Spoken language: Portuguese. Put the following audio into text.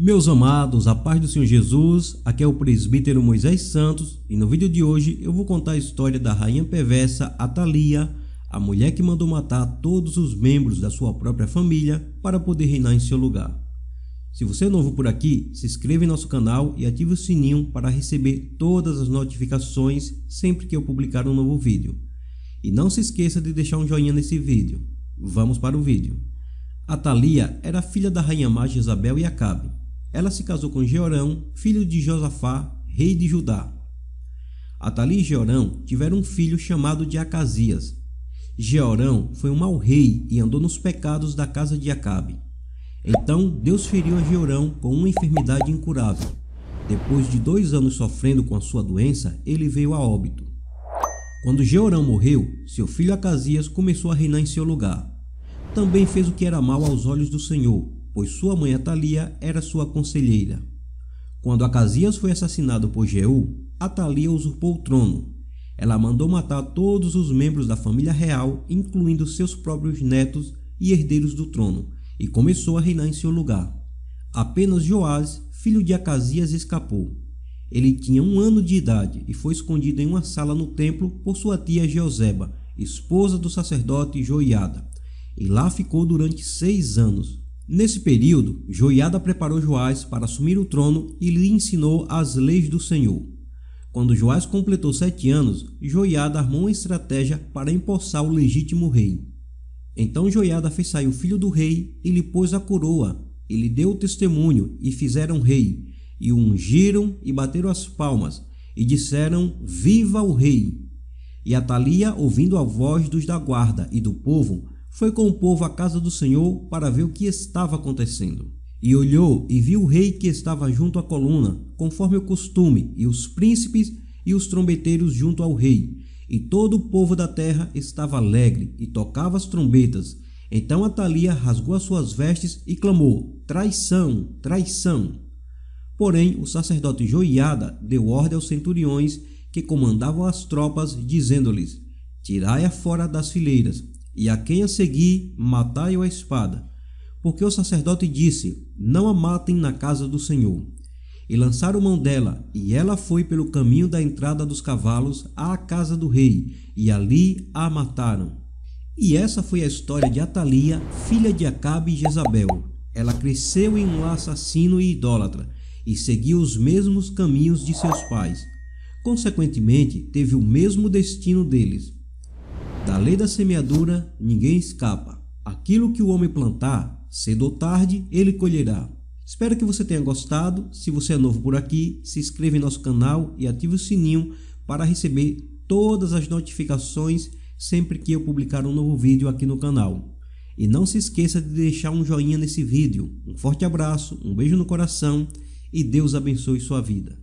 Meus amados, a paz do Senhor Jesus, aqui é o presbítero Moisés Santos e no vídeo de hoje eu vou contar a história da rainha perversa Atalia, a mulher que mandou matar todos os membros da sua própria família para poder reinar em seu lugar. Se você é novo por aqui, se inscreva em nosso canal e ative o sininho para receber todas as notificações sempre que eu publicar um novo vídeo. E não se esqueça de deixar um joinha nesse vídeo. Vamos para o vídeo. Atalia era filha da rainha mágica Isabel e Acabe ela se casou com Georão, filho de Josafá, rei de Judá. Atali e Georão tiveram um filho chamado de Acasias. Georão foi um mau rei e andou nos pecados da casa de Acabe. Então Deus feriu a Georão com uma enfermidade incurável. Depois de dois anos sofrendo com a sua doença, ele veio a óbito. Quando Georão morreu, seu filho Acasias começou a reinar em seu lugar. Também fez o que era mal aos olhos do Senhor, pois sua mãe Atalia era sua conselheira. Quando Acasias foi assassinado por Jeú, Atalia usurpou o trono. Ela mandou matar todos os membros da família real, incluindo seus próprios netos e herdeiros do trono, e começou a reinar em seu lugar. Apenas Joás, filho de Acasias, escapou. Ele tinha um ano de idade e foi escondido em uma sala no templo por sua tia Geoseba, esposa do sacerdote Joiada, e lá ficou durante seis anos, Nesse período, Joiada preparou Joás para assumir o trono e lhe ensinou as leis do Senhor. Quando Joás completou sete anos, Joiada armou uma estratégia para empossar o legítimo rei. Então Joiada fez sair o filho do rei e lhe pôs a coroa, e lhe deu o testemunho, e fizeram rei, e o ungiram e bateram as palmas, e disseram: Viva o rei! E Atalia, ouvindo a voz dos da guarda e do povo, foi com o povo à casa do Senhor para ver o que estava acontecendo. E olhou e viu o rei que estava junto à coluna, conforme o costume, e os príncipes e os trombeteiros junto ao rei. E todo o povo da terra estava alegre e tocava as trombetas. Então Atalia rasgou as suas vestes e clamou: Traição, traição! Porém, o sacerdote Joiada deu ordem aos centuriões que comandavam as tropas, dizendo-lhes: Tirai-a fora das fileiras e a quem a seguir matai-o a espada. Porque o sacerdote disse: Não a matem na casa do Senhor. E lançaram mão dela, e ela foi pelo caminho da entrada dos cavalos à casa do rei, e ali a mataram. E essa foi a história de Atalia, filha de Acabe e Jezabel. Ela cresceu em um assassino e idólatra, e seguiu os mesmos caminhos de seus pais. Consequentemente, teve o mesmo destino deles, da lei da semeadura ninguém escapa. Aquilo que o homem plantar, cedo ou tarde, ele colherá. Espero que você tenha gostado. Se você é novo por aqui, se inscreva em nosso canal e ative o sininho para receber todas as notificações sempre que eu publicar um novo vídeo aqui no canal. E não se esqueça de deixar um joinha nesse vídeo. Um forte abraço, um beijo no coração e Deus abençoe sua vida.